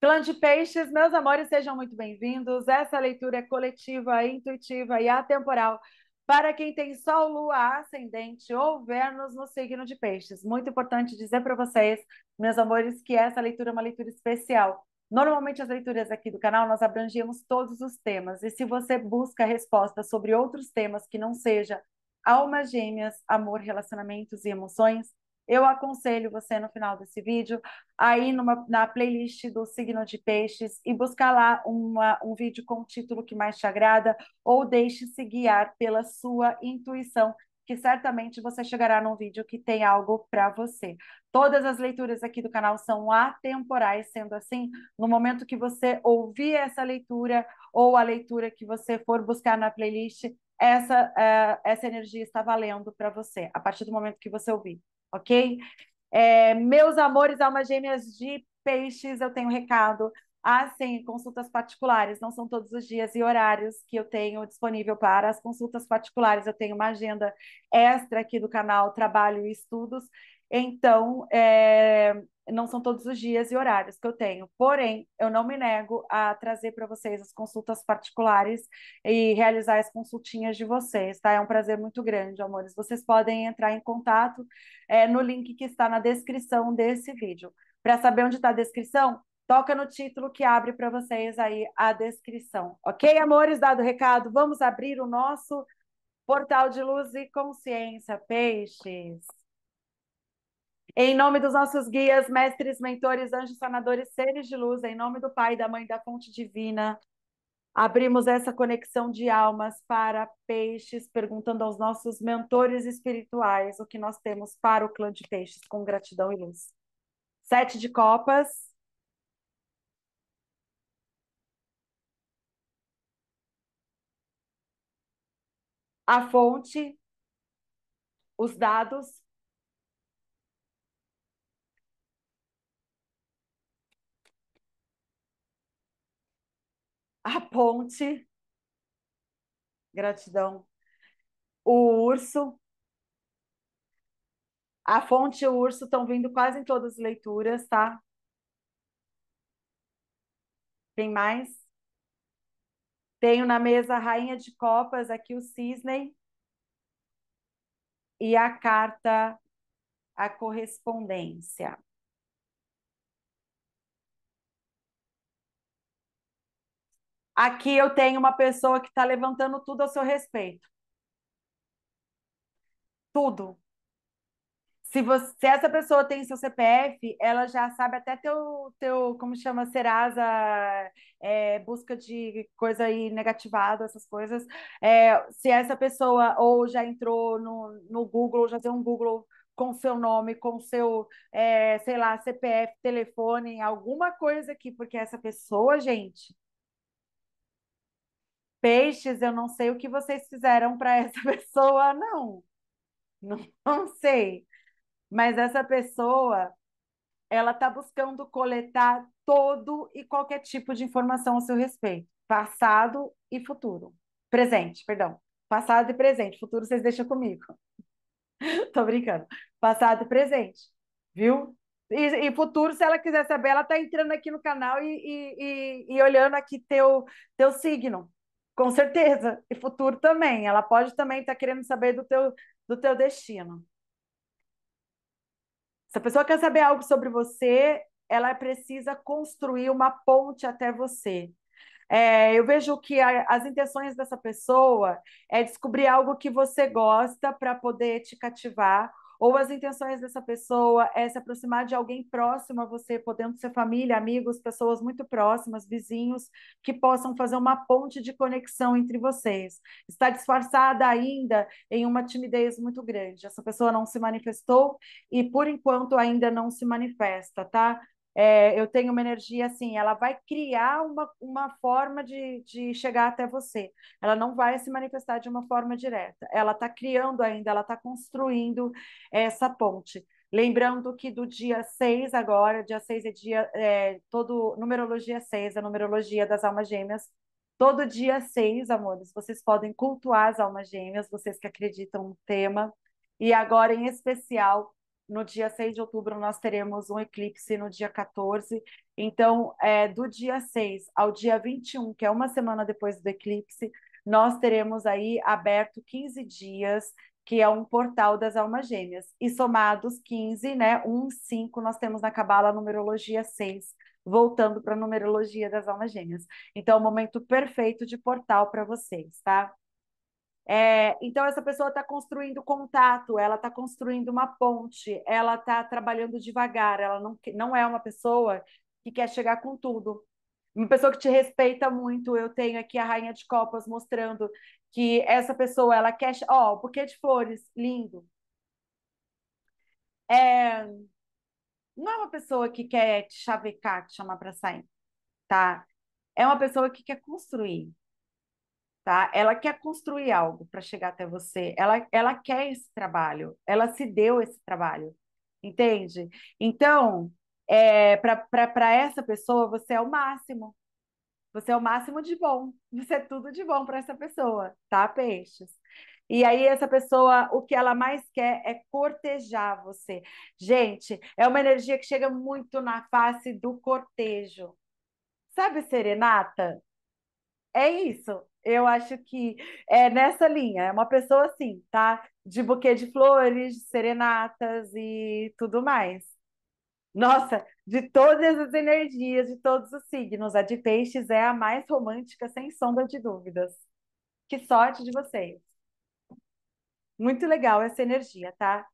Clã de Peixes, meus amores, sejam muito bem-vindos. Essa leitura é coletiva, intuitiva e atemporal para quem tem Sol, Lua, Ascendente ou Vênus no signo de Peixes. Muito importante dizer para vocês, meus amores, que essa leitura é uma leitura especial. Normalmente as leituras aqui do canal nós abrangemos todos os temas e se você busca respostas sobre outros temas que não seja almas gêmeas, amor, relacionamentos e emoções, eu aconselho você no final desse vídeo a ir numa, na playlist do signo de peixes e buscar lá uma, um vídeo com o título que mais te agrada ou deixe-se guiar pela sua intuição que certamente você chegará num vídeo que tem algo para você. Todas as leituras aqui do canal são atemporais, sendo assim, no momento que você ouvir essa leitura ou a leitura que você for buscar na playlist, essa, uh, essa energia está valendo para você, a partir do momento que você ouvir ok? É, meus amores, almas gêmeas de peixes, eu tenho recado. Ah, sim, consultas particulares, não são todos os dias e horários que eu tenho disponível para as consultas particulares. Eu tenho uma agenda extra aqui do canal Trabalho e Estudos, então, é, não são todos os dias e horários que eu tenho. Porém, eu não me nego a trazer para vocês as consultas particulares e realizar as consultinhas de vocês, tá? É um prazer muito grande, amores. Vocês podem entrar em contato é, no link que está na descrição desse vídeo. Para saber onde está a descrição, toca no título que abre para vocês aí a descrição. Ok, amores? Dado o recado, vamos abrir o nosso portal de luz e consciência, peixes. Em nome dos nossos guias, mestres, mentores, anjos sanadores, seres de luz, em nome do Pai, da Mãe, da Fonte Divina, abrimos essa conexão de almas para peixes, perguntando aos nossos mentores espirituais o que nós temos para o clã de peixes, com gratidão e luz. Sete de copas. A fonte, os dados a ponte, gratidão, o urso, a fonte e o urso estão vindo quase em todas as leituras, tá? Tem mais? Tenho na mesa a Rainha de Copas, aqui o Cisne. E a carta, a correspondência. Aqui eu tenho uma pessoa que está levantando tudo a seu respeito. Tudo. Se, você, se essa pessoa tem seu CPF, ela já sabe até teu, teu como chama, Serasa, é, busca de coisa aí negativada, essas coisas. É, se essa pessoa ou já entrou no, no Google, já tem um Google com seu nome, com seu, é, sei lá, CPF, telefone, alguma coisa aqui, porque essa pessoa, gente, peixes, eu não sei o que vocês fizeram para essa pessoa, não. não. Não sei. Mas essa pessoa, ela está buscando coletar todo e qualquer tipo de informação a seu respeito, passado e futuro. Presente, perdão. Passado e presente. Futuro vocês deixam comigo. Tô brincando. Passado e presente, viu? E, e, futuro, se ela quiser saber, ela tá entrando aqui no canal e, e, e, e olhando aqui teu, teu signo. Com certeza. E futuro também. Ela pode também estar tá querendo saber do teu, do teu destino. Se a pessoa quer saber algo sobre você, ela precisa construir uma ponte até você. É, eu vejo que a, as intenções dessa pessoa é descobrir algo que você gosta para poder te cativar ou as intenções dessa pessoa é se aproximar de alguém próximo a você, podendo ser família, amigos, pessoas muito próximas, vizinhos, que possam fazer uma ponte de conexão entre vocês. Está disfarçada ainda em uma timidez muito grande. Essa pessoa não se manifestou e, por enquanto, ainda não se manifesta, tá? é, eu tenho uma energia assim, ela vai criar uma, uma forma de, de chegar até você. Ela não vai se manifestar de uma forma direta. Ela está criando ainda, ela está construindo essa ponte. Lembrando que do dia 6 agora, dia 6 é dia é, todo numerologia 6, a numerologia das almas gêmeas. Todo dia 6, amores, vocês podem cultuar as almas gêmeas, vocês que acreditam no tema. E agora, em especial, no dia 6 de outubro nós teremos um eclipse no dia 14. Então, é, do dia 6 ao dia 21, que é uma semana depois do eclipse, nós teremos aí aberto 15 dias, que é um portal das almas gêmeas. E somados 15, né? 1, 5, nós temos na Cabala a numerologia 6, voltando para a numerologia das almas gêmeas. Então, é o momento perfeito de portal para vocês, tá? É, então, essa pessoa está construindo contato, ela está construindo uma ponte, ela está trabalhando devagar, ela não, não é uma pessoa que quer chegar com tudo. Uma pessoa que te respeita muito. Eu tenho aqui a Rainha de Copas mostrando que essa pessoa, ela quer. Ó, oh, buquê de flores, lindo. É, não é uma pessoa que quer te chavecar, te chamar para sair, tá? É uma pessoa que quer construir, tá? Ela quer construir algo para chegar até você. Ela, ela quer esse trabalho. Ela se deu esse trabalho, entende? Então, é, para essa pessoa, você é o máximo. Você é o máximo de bom. Você é tudo de bom para essa pessoa, tá, peixes? E aí, essa pessoa, o que ela mais quer é cortejar você. Gente, é uma energia que chega muito na face do cortejo. Sabe, serenata? É isso. Eu acho que é nessa linha, é uma pessoa assim, tá? De buquê de flores, de serenatas e tudo mais. Nossa, de todas as energias, de todos os signos, a de peixes é a mais romântica, sem sombra de dúvidas. Que sorte de vocês. Muito legal essa energia, tá?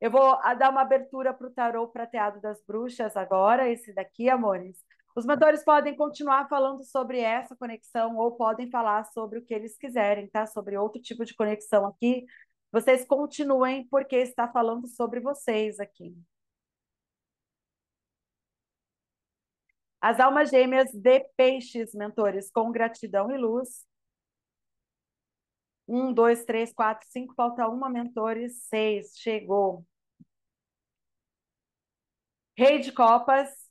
Eu vou ah, dar uma abertura para o tarô prateado das bruxas agora, esse daqui, amores, os mentores podem continuar falando sobre essa conexão ou podem falar sobre o que eles quiserem, tá? Sobre outro tipo de conexão aqui. Vocês continuem porque está falando sobre vocês aqui. As almas gêmeas de peixes, mentores, com gratidão e luz. Um, dois, três, quatro, cinco, falta uma, mentores, seis, chegou. Rei de copas,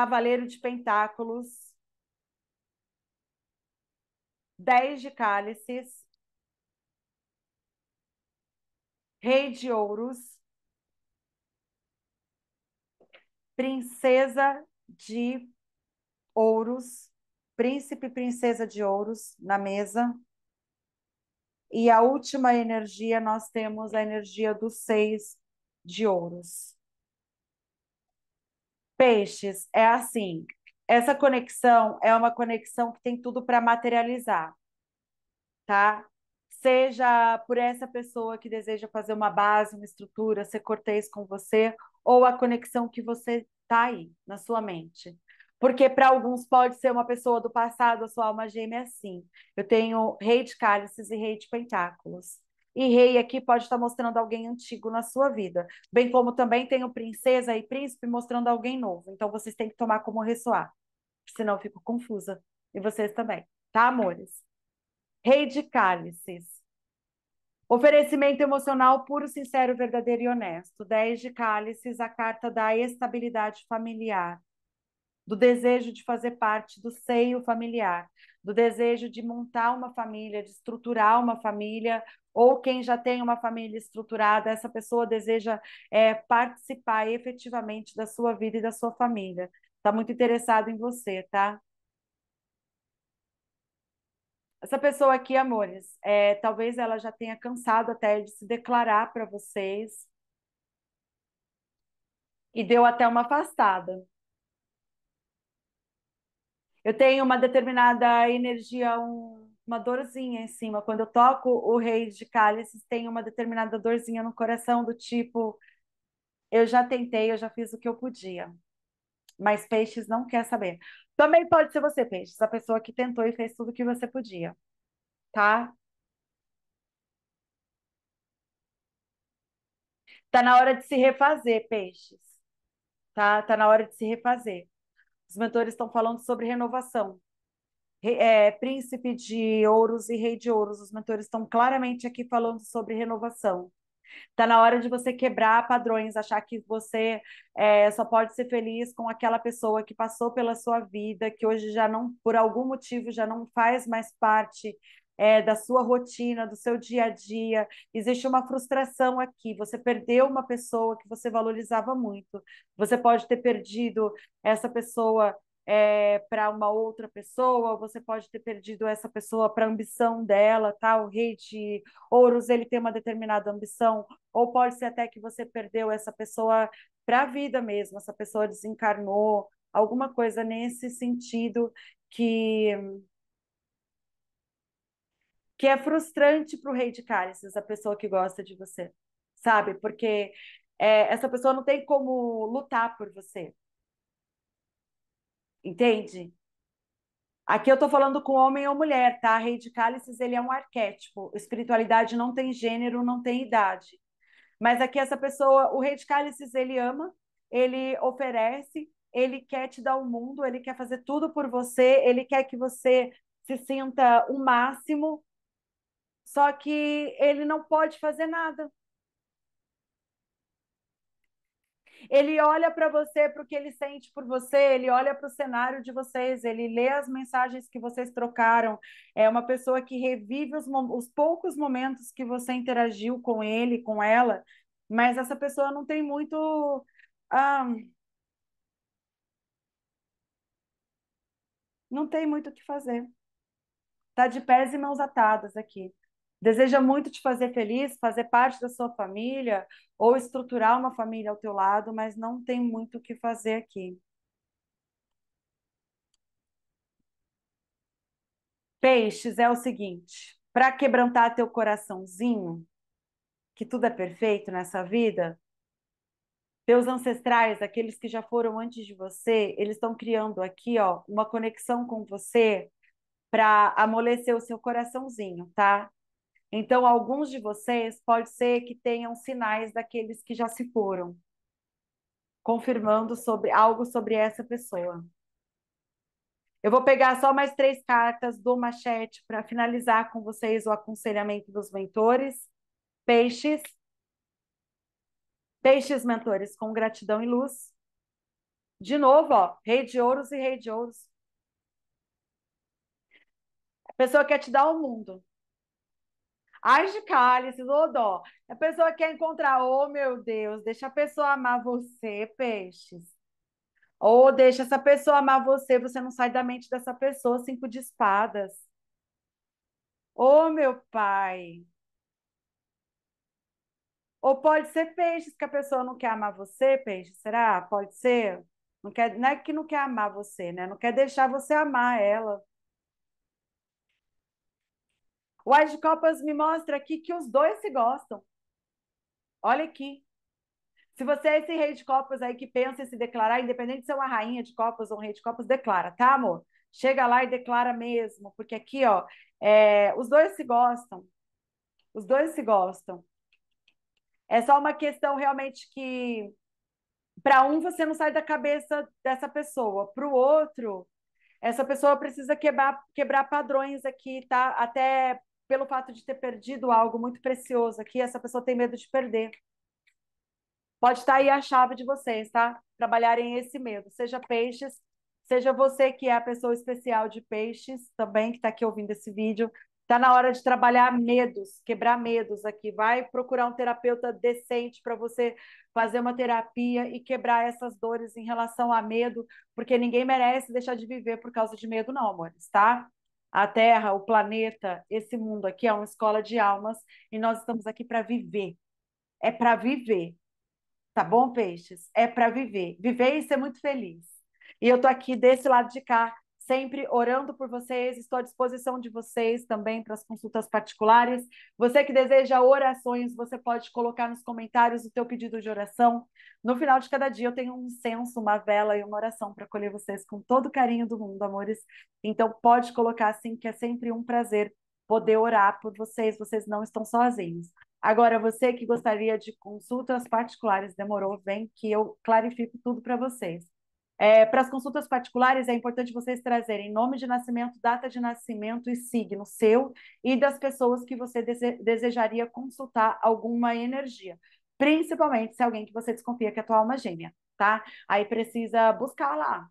Cavaleiro de Pentáculos, Dez de Cálices, Rei de Ouros, Princesa de Ouros, Príncipe e Princesa de Ouros na mesa. E a última energia, nós temos a energia do Seis de Ouros. Peixes é assim, essa conexão é uma conexão que tem tudo para materializar, tá? Seja por essa pessoa que deseja fazer uma base, uma estrutura, ser cortês com você, ou a conexão que você tá aí na sua mente. Porque para alguns pode ser uma pessoa do passado, a sua alma gêmea, assim. Eu tenho rei de cálices e rei de pentáculos e rei aqui pode estar mostrando alguém antigo na sua vida, bem como também tem o princesa e príncipe mostrando alguém novo. Então vocês têm que tomar como ressoar, senão eu fico confusa. E vocês também, tá, amores? Rei de cálices. Oferecimento emocional puro, sincero, verdadeiro e honesto. Dez de cálices, a carta da estabilidade familiar, do desejo de fazer parte do seio familiar, do desejo de montar uma família, de estruturar uma família, ou quem já tem uma família estruturada, essa pessoa deseja é, participar efetivamente da sua vida e da sua família. Está muito interessado em você, tá? Essa pessoa aqui, amores, é, talvez ela já tenha cansado até de se declarar para vocês e deu até uma afastada. Eu tenho uma determinada energia, um, uma dorzinha em cima. Quando eu toco o rei de cálices, tem uma determinada dorzinha no coração, do tipo, eu já tentei, eu já fiz o que eu podia. Mas peixes não quer saber. Também pode ser você, peixes, a pessoa que tentou e fez tudo o que você podia. Tá? Tá na hora de se refazer, peixes. Tá? Tá na hora de se refazer os mentores estão falando sobre renovação. É, príncipe de ouros e rei de ouros, os mentores estão claramente aqui falando sobre renovação. Está na hora de você quebrar padrões, achar que você é, só pode ser feliz com aquela pessoa que passou pela sua vida, que hoje já não, por algum motivo, já não faz mais parte é, da sua rotina, do seu dia a dia. Existe uma frustração aqui. Você perdeu uma pessoa que você valorizava muito. Você pode ter perdido essa pessoa é, para uma outra pessoa, você pode ter perdido essa pessoa para a ambição dela, tá? O rei de ouros, ele tem uma determinada ambição, ou pode ser até que você perdeu essa pessoa para a vida mesmo, essa pessoa desencarnou, alguma coisa nesse sentido que que é frustrante para o rei de cálices, a pessoa que gosta de você, sabe? Porque é, essa pessoa não tem como lutar por você. Entende? Aqui eu estou falando com homem ou mulher, tá? Rei de cálices, ele é um arquétipo. Espiritualidade não tem gênero, não tem idade. Mas aqui essa pessoa, o rei de cálices, ele ama, ele oferece, ele quer te dar o mundo, ele quer fazer tudo por você, ele quer que você se sinta o máximo, só que ele não pode fazer nada. Ele olha para você, para o que ele sente por você, ele olha para o cenário de vocês, ele lê as mensagens que vocês trocaram. É uma pessoa que revive os, os poucos momentos que você interagiu com ele, com ela, mas essa pessoa não tem muito. Um, não tem muito o que fazer. Tá de pés e mãos atadas aqui deseja muito te fazer feliz, fazer parte da sua família ou estruturar uma família ao teu lado, mas não tem muito o que fazer aqui. Peixes é o seguinte, para quebrantar teu coraçãozinho, que tudo é perfeito nessa vida, teus ancestrais, aqueles que já foram antes de você, eles estão criando aqui, ó, uma conexão com você para amolecer o seu coraçãozinho, tá? Então, alguns de vocês pode ser que tenham sinais daqueles que já se foram, confirmando sobre algo sobre essa pessoa. Eu vou pegar só mais três cartas do machete para finalizar com vocês o aconselhamento dos mentores. Peixes. Peixes, mentores, com gratidão e luz. De novo, ó, rei de ouros e rei de ouros. A pessoa quer te dar o mundo. As de odó. A pessoa quer encontrar, oh meu Deus, deixa a pessoa amar você, peixes. Ou deixa essa pessoa amar você, você não sai da mente dessa pessoa, cinco de espadas. Oh meu pai. Ou pode ser peixes, que a pessoa não quer amar você, peixe, será? Pode ser? Não, quer, não é que não quer amar você, né? Não quer deixar você amar ela. O As de Copas me mostra aqui que os dois se gostam. Olha aqui. Se você é esse rei de copas aí que pensa em se declarar, independente de ser é uma rainha de copas ou um rei de copas, declara, tá, amor? Chega lá e declara mesmo, porque aqui, ó, é, os dois se gostam. Os dois se gostam. É só uma questão realmente que para um você não sai da cabeça dessa pessoa, para o outro essa pessoa precisa quebrar, quebrar padrões aqui, tá? Até pelo fato de ter perdido algo muito precioso aqui, essa pessoa tem medo de perder. Pode estar aí a chave de vocês, tá? Trabalharem esse medo, seja peixes, seja você que é a pessoa especial de peixes também, que está aqui ouvindo esse vídeo. Está na hora de trabalhar medos, quebrar medos aqui. Vai procurar um terapeuta decente para você fazer uma terapia e quebrar essas dores em relação a medo, porque ninguém merece deixar de viver por causa de medo, não, amores, tá? A Terra, o planeta, esse mundo aqui é uma escola de almas e nós estamos aqui para viver. É para viver. Tá bom, peixes? É para viver. Viver e ser muito feliz. E eu tô aqui desse lado de cá sempre orando por vocês, estou à disposição de vocês também para as consultas particulares. Você que deseja orações, você pode colocar nos comentários o teu pedido de oração. No final de cada dia eu tenho um censo, uma vela e uma oração para acolher vocês com todo o carinho do mundo, amores. Então pode colocar assim que é sempre um prazer poder orar por vocês, vocês não estão sozinhos. Agora você que gostaria de consultas particulares, demorou, vem que eu clarifico tudo para vocês. É, para as consultas particulares, é importante vocês trazerem nome de nascimento, data de nascimento e signo seu e das pessoas que você dese desejaria consultar alguma energia, principalmente se alguém que você desconfia que é tua alma gêmea, tá? Aí precisa buscar lá,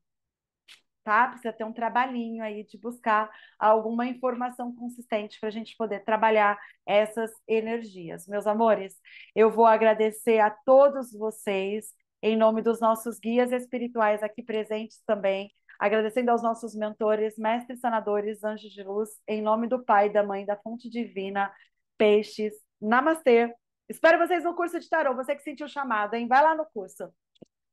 tá? Precisa ter um trabalhinho aí de buscar alguma informação consistente para a gente poder trabalhar essas energias. Meus amores, eu vou agradecer a todos vocês em nome dos nossos guias espirituais aqui presentes também, agradecendo aos nossos mentores, mestres sanadores, anjos de luz, em nome do Pai, da Mãe, da Fonte Divina, Peixes, Namastê. Espero vocês no curso de tarô, você que sentiu chamada, hein? Vai lá no curso.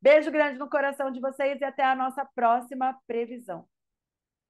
Beijo grande no coração de vocês e até a nossa próxima previsão.